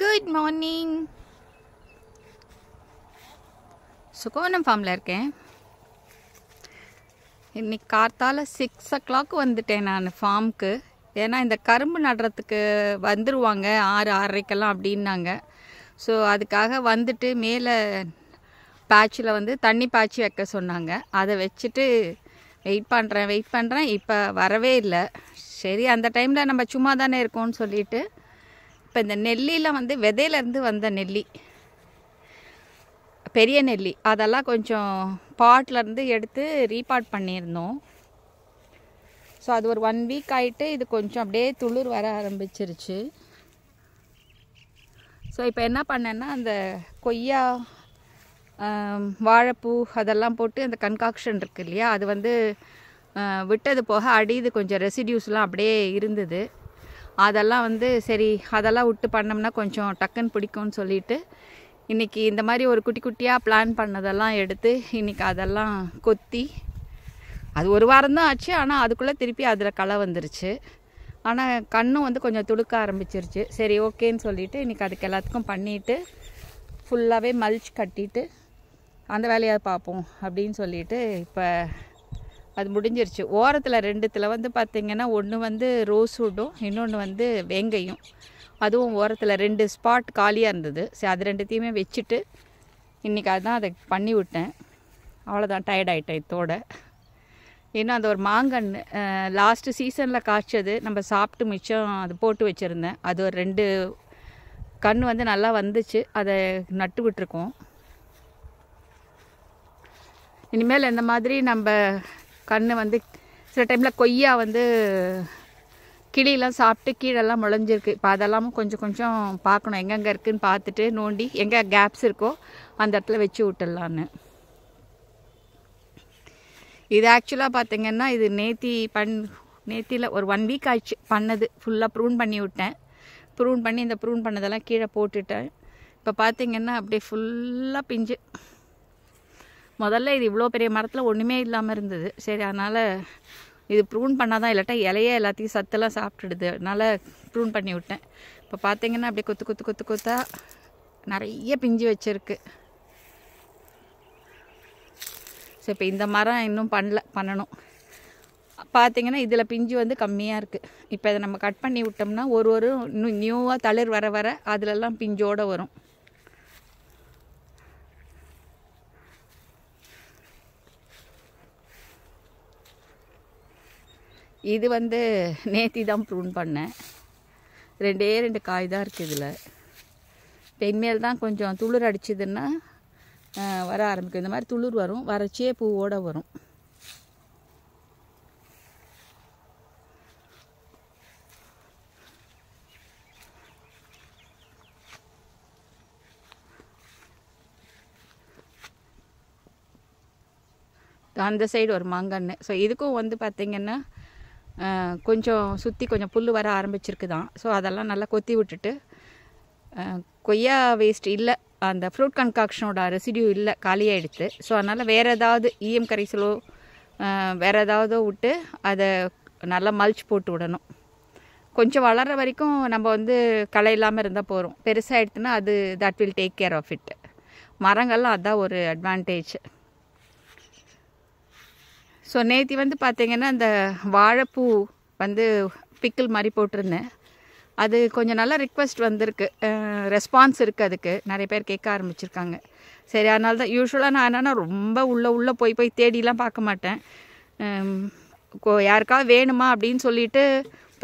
good morning சுகோவனம் ஃபார்மில் இருக்கேன் இன்றைக்கி கார்த்தால் சிக்ஸ் ஓ கிளாக் வந்துட்டேன் நான் ஃபார்முக்கு ஏன்னா இந்த கரும்பு நடுறதுக்கு வந்துடுவாங்க ஆறு ஆறரைக்கெல்லாம் அப்படின்னாங்க ஸோ அதுக்காக வந்துட்டு மேலே பேட்சில் வந்து தண்ணி பாய்ச்சி வைக்க சொன்னாங்க அதை வச்சுட்டு வெயிட் பண்ணுறேன் வெயிட் பண்ணுறேன் இப்போ வரவே இல்லை சரி அந்த டைமில் நம்ம சும்மா தானே இருக்கோம்னு சொல்லிட்டு இப்போ இந்த நெல்லியில் வந்து விதையிலேருந்து வந்த நெல்லி பெரிய நெல்லி அதெல்லாம் கொஞ்சம் பாட்லேருந்து எடுத்து ரீபாட் பண்ணியிருந்தோம் ஸோ அது ஒரு ஒன் வீக் ஆகிட்டு இது கொஞ்சம் அப்படியே துளிர் வர ஆரம்பிச்சிருச்சு ஸோ இப்போ என்ன பண்ணேன்னா அந்த கொய்யா வாழைப்பூ அதெல்லாம் போட்டு அந்த கன்காக்ஷன் இருக்குது இல்லையா அது வந்து விட்டது போக அடியுது கொஞ்சம் ரெசிடியூஸ்லாம் அப்படியே இருந்தது அதெல்லாம் வந்து சரி அதெல்லாம் விட்டு பண்ணோம்னா கொஞ்சம் டக்குன்னு பிடிக்கும்னு சொல்லிட்டு இன்றைக்கி இந்த மாதிரி ஒரு குட்டி குட்டியாக பிளான் பண்ணதெல்லாம் எடுத்து இன்றைக்கி அதெல்லாம் கொத்தி அது ஒரு வாரம் தான் ஆச்சு ஆனால் அதுக்குள்ளே திருப்பி அதில் களை வந்துருச்சு ஆனால் கண்ணும் வந்து கொஞ்சம் துடுக்க ஆரம்பிச்சிருச்சு சரி ஓகேன்னு சொல்லிவிட்டு இன்றைக்கி அதுக்கு எல்லாத்துக்கும் பண்ணிவிட்டு ஃபுல்லாகவே மல்ச் கட்டிட்டு அந்த வேலையை பார்ப்போம் அப்படின்னு சொல்லிட்டு இப்போ அது முடிஞ்சிருச்சு ஓரத்தில் ரெண்டுத்தில் வந்து பார்த்திங்கன்னா ஒன்று வந்து ரோஸ் ரோஸ்வுட்டும் இன்னொன்று வந்து வேங்கையும் அதுவும் ஓரத்தில் ரெண்டு ஸ்பாட் காலியாக இருந்தது சரி அது ரெண்டுத்தையுமே வச்சுட்டு இன்றைக்கி அதுதான் அதை பண்ணி விட்டேன் அவ்வளோதான் டயர்டாயிட்டேன் இதோட இன்னும் அந்த ஒரு மாங்கன்று லாஸ்ட்டு சீசனில் காய்ச்சது நம்ம சாப்பிட்டு மிச்சம் அது போட்டு வச்சுருந்தேன் அது ஒரு ரெண்டு கண் வந்து நல்லா வந்துச்சு அதை நட்டு விட்டுருக்கோம் இனிமேல் இந்த மாதிரி நம்ம கண் வந்து சில டைமில் கொய்யா வந்து கிளியெலாம் சாப்பிட்டு கீழெல்லாம் முளைஞ்சிருக்கு இப்போ அதெல்லாமும் கொஞ்சம் கொஞ்சம் பார்க்கணும் எங்கெங்கே இருக்குதுன்னு பார்த்துட்டு நோண்டி எங்கே கேப்ஸ் இருக்கோ அந்த இடத்துல வச்சு விட்டுடலான்னு இது ஆக்சுவலாக பார்த்திங்கன்னா இது நேத்தி பண் நேத்தியில் ஒரு ஒன் வீக் ஆயிடுச்சு பண்ணது ஃபுல்லாக ப்ரூன் பண்ணி விட்டேன் ப்ரூன் பண்ணி இந்த ப்ரூன் பண்ணதெல்லாம் கீழே போட்டுட்டேன் இப்போ பார்த்திங்கன்னா அப்படியே ஃபுல்லாக பிஞ்சு முதல்ல இது இவ்வளோ பெரிய மரத்தில் ஒன்றுமே இல்லாமல் இருந்தது சரி அதனால் இது ப்ரூன் பண்ணால் தான் இல்லாட்டா இலையே எல்லாத்தையும் சத்தெல்லாம் சாப்பிட்டுடுது அதனால் ப்ரூன் பண்ணி விட்டேன் இப்போ பார்த்தீங்கன்னா அப்படியே கொத்து கொத்து கொத்து கொத்தா நிறைய பிஞ்சு வச்சுருக்கு ஸோ இப்போ இந்த மரம் இன்னும் பண்ணல பண்ணணும் பார்த்திங்கன்னா இதில் பிஞ்சு வந்து கம்மியாக இருக்குது இப்போ இதை நம்ம கட் பண்ணி விட்டோம்னா ஒரு ஒரு இன்னும் நியூவாக தளிர் வர வர அதிலெல்லாம் பிஞ்சோடு வரும் இது வந்து நேத்தி தான் ப்ரூன் பண்ணேன் ரெண்டே ரெண்டு காய் தான் இருக்குது இதில் தென்மேல் தான் கொஞ்சம் துளிர் அடிச்சதுன்னா வர ஆரம்பிக்கும் இந்த மாதிரி துளிர் வரும் வறட்சியே பூவோடு வரும் அந்த சைடு ஒரு மாங்கன்று ஸோ இதுக்கும் வந்து பார்த்திங்கன்னா கொஞ்சம் சுற்றி கொஞ்சம் புல் வர ஆரம்பிச்சிருக்கு தான் ஸோ அதெல்லாம் நல்லா கொத்தி விட்டுட்டு கொய்யா வேஸ்ட் இல்லை அந்த ஃப்ரூட் கன்காக்ஷனோட ரெசிடியூ இல்லை காலியாகிடுச்சு ஸோ அதனால் வேறு ஏதாவது ஈஎம் கரைசலோ வேறு ஏதாவது விட்டு அதை நல்லா மல்ச் போட்டு விடணும் கொஞ்சம் வளர்கிற வரைக்கும் நம்ம வந்து களை இல்லாமல் இருந்தால் போகிறோம் பெருசாக எடுத்துனா அது that will take care of it மரங்கள்லாம் அதுதான் ஒரு அட்வான்டேஜ் ஸோ நேற்று வந்து பார்த்திங்கன்னா அந்த வாழைப்பூ வந்து பிக்கிள் மாதிரி போட்டிருந்தேன் அது கொஞ்சம் நல்லா ரிக்வெஸ்ட் வந்திருக்கு ரெஸ்பான்ஸ் இருக்குது அதுக்கு நிறைய பேர் கேட்க ஆரம்பிச்சிருக்காங்க சரி அதனால தான் யூஸ்வலாக நான் என்னென்னா ரொம்ப உள்ளே உள்ளே போய் போய் தேடிலாம் பார்க்க மாட்டேன் யாருக்காவது வேணுமா அப்படின்னு சொல்லிட்டு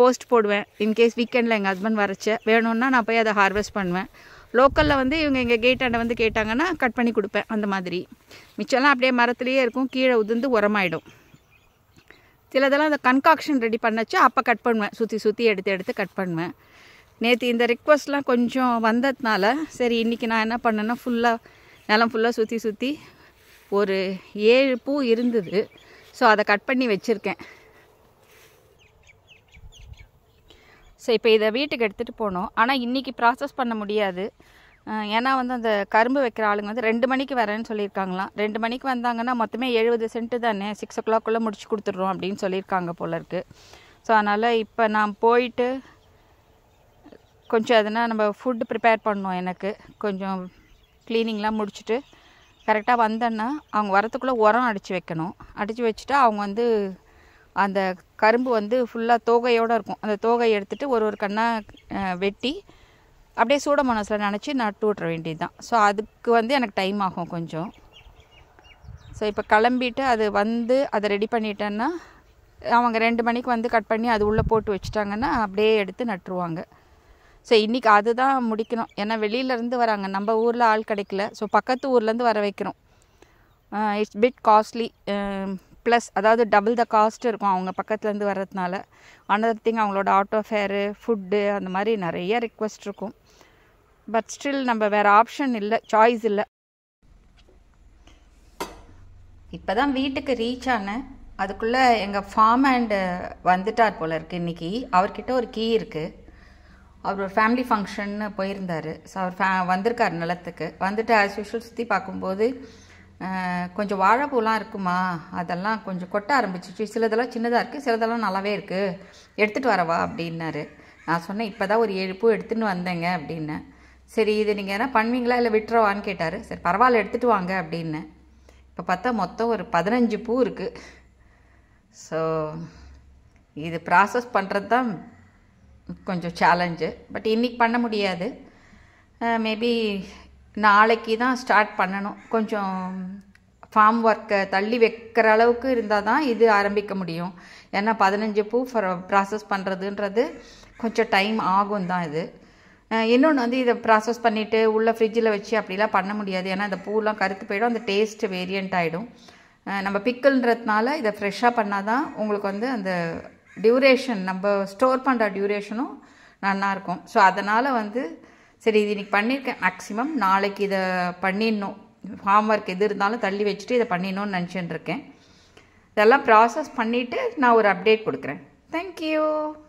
போஸ்ட் போடுவேன் இன்கேஸ் வீக்கெண்டில் எங்கள் ஹஸ்பண்ட் வரைச்ச வேணும்னா நான் போய் அதை ஹார்வெஸ்ட் பண்ணுவேன் லோக்கலில் வந்து இவங்க எங்கள் கேட்டாண்ட வந்து கேட்டாங்கன்னா கட் பண்ணி கொடுப்பேன் அந்த மாதிரி மிச்சம்லாம் அப்படியே மரத்துலேயே இருக்கும் கீழே உதிர்ந்து உரமாயிடும் சிலதெல்லாம் அந்த கன்காக்ஷன் ரெடி பண்ணச்சு அப்போ கட் பண்ணுவேன் சுற்றி சுற்றி எடுத்து எடுத்து கட் பண்ணுவேன் நேற்று இந்த ரிக்வஸ்ட்லாம் கொஞ்சம் வந்ததுனால சரி இன்றைக்கி நான் என்ன பண்ணேன்னா ஃபுல்லாக நிலம் ஃபுல்லாக சுற்றி சுற்றி ஒரு ஏழு பூ இருந்தது ஸோ அதை கட் பண்ணி வச்சுருக்கேன் ஸோ இப்போ இதை வீட்டுக்கு எடுத்துகிட்டு போனோம் ஆனால் இன்றைக்கி ப்ராசஸ் பண்ண முடியாது ஏன்னா வந்து அந்த கரும்பு வைக்கிற ஆளுங்க வந்து ரெண்டு மணிக்கு வரேன்னு சொல்லியிருக்காங்களாம் ரெண்டு மணிக்கு வந்தாங்கன்னா மொத்தமே எழுபது சென்ட்டு தானே சிக்ஸ் ஓ கிளாக்குள்ளே முடிச்சு கொடுத்துட்றோம் அப்படின்னு சொல்லியிருக்காங்க போல இருக்குது ஸோ அதனால் இப்போ நான் போயிட்டு கொஞ்சம் எதனா நம்ம ஃபுட்டு ப்ரிப்பேர் பண்ணோம் எனக்கு கொஞ்சம் க்ளீனிங்லாம் முடிச்சுட்டு கரெக்டாக வந்தேன்னா அவங்க வரத்துக்குள்ளே உரம் அடித்து வைக்கணும் அடித்து வச்சுட்டு அவங்க வந்து அந்த கரும்பு வந்து ஃபுல்லாக தோகையோடு இருக்கும் அந்த தோகையை எடுத்துகிட்டு ஒரு ஒரு கண்ணாக வெட்டி அப்படியே சூட மனசில் நினச்சி நட்டு விட்ற வேண்டியது தான் ஸோ அதுக்கு வந்து எனக்கு டைம் ஆகும் கொஞ்சம் ஸோ இப்போ கிளம்பிட்டு அது வந்து அதை ரெடி பண்ணிட்டேன்னா அவங்க ரெண்டு மணிக்கு வந்து கட் பண்ணி அது உள்ளே போட்டு வச்சுட்டாங்கன்னா அப்படியே எடுத்து நட்டுருவாங்க ஸோ இன்றைக்கி அதுதான் முடிக்கணும் ஏன்னா வெளியிலேருந்து வராங்க நம்ம ஊரில் ஆள் கிடைக்கல ஸோ பக்கத்து ஊர்லேருந்து வர வைக்கிறோம் இட்ஸ் பிட் காஸ்ட்லி ப்ளஸ் அதாவது டபுள் த காஸ்ட் இருக்கும் அவங்க பக்கத்துலேருந்து வர்றதுனால அனதர் திங் அவங்களோட ஆட்டோ ஃபேரு ஃபுட்டு அந்த மாதிரி நிறைய ரிக்வெஸ்ட் இருக்கும் பட் ஸ்டில் நம்ம வேறு ஆப்ஷன் இல்லை சாய்ஸ் இல்லை இப்போ தான் வீட்டுக்கு ரீச் ஆனேன் அதுக்குள்ளே எங்கள் ஃபார்ம் அண்டு வந்துட்டார் போல இருக்குது இன்றைக்கி அவர்கிட்ட ஒரு கீ இருக்குது அவர் ஒரு ஃபேமிலி ஃபங்க்ஷன்னு போயிருந்தார் ஸோ அவர் ஃபே வந்திருக்கார் நிலத்துக்கு வந்துட்டு ஆஸ் யூஷுவல் சுற்றி பார்க்கும்போது கொஞ்சம் வாழைப்பூலாம் இருக்குமா அதெல்லாம் கொஞ்சம் கொட்ட ஆரம்பிச்சிச்சு சிலதெல்லாம் சின்னதாக இருக்குது சிலதெல்லாம் நல்லாவே இருக்குது எடுத்துகிட்டு வரவா அப்படின்னாரு நான் சொன்னேன் இப்போ தான் ஒரு ஏழு பூ எடுத்துன்னு வந்தேங்க அப்படின்னேன் சரி இது நீங்கள் எதனா பண்ணுவீங்களா இல்லை விட்டுறவான்னு கேட்டார் சரி பரவாயில்ல எடுத்துகிட்டு வாங்க அப்படின்னு இப்போ பார்த்தா மொத்தம் ஒரு பதினஞ்சு பூ இருக்குது ஸோ இது ப்ராசஸ் பண்ணுறது தான் கொஞ்சம் சேலஞ்சு பட் இன்றைக்கி பண்ண முடியாது மேபி uh, நாளைக்கு தான் ஸ்டார்ட் பண்ணணும் கொஞ்சம் ஃபார்ம் ஒர்க்கை தள்ளி வைக்கிற அளவுக்கு இருந்தால் தான் இது ஆரம்பிக்க முடியும் ஏன்னா பதினஞ்சு பூ ப்ராசஸ் பண்ணுறதுன்றது கொஞ்சம் டைம் ஆகும் தான் இது இன்னொன்று வந்து இதை ப்ராசஸ் பண்ணிவிட்டு உள்ளே ஃப்ரிட்ஜில் வச்சு அப்படிலாம் பண்ண முடியாது ஏன்னா அந்த பூலாம் கருத்து போயிடும் அந்த டேஸ்ட் வேரியண்ட் ஆகிடும் நம்ம பிக்கல்ன்றதுனால இதை ஃப்ரெஷ்ஷாக பண்ணால் தான் உங்களுக்கு வந்து அந்த டியூரேஷன் நம்ம ஸ்டோர் பண்ணுற டியூரேஷனும் நல்லாயிருக்கும் ஸோ அதனால் வந்து சரி இது இன்றைக்கி பண்ணியிருக்கேன் மேக்ஸிமம் நாளைக்கு இதை பண்ணிடணும் ஃபார்ம் ஒர்க் எது இருந்தாலும் தள்ளி வச்சுட்டு இதை பண்ணிடணும்னு நினச்சிட்டு இருக்கேன் இதெல்லாம் ப்ராசஸ் பண்ணிவிட்டு நான் ஒரு அப்டேட் கொடுக்குறேன் தேங்க்யூ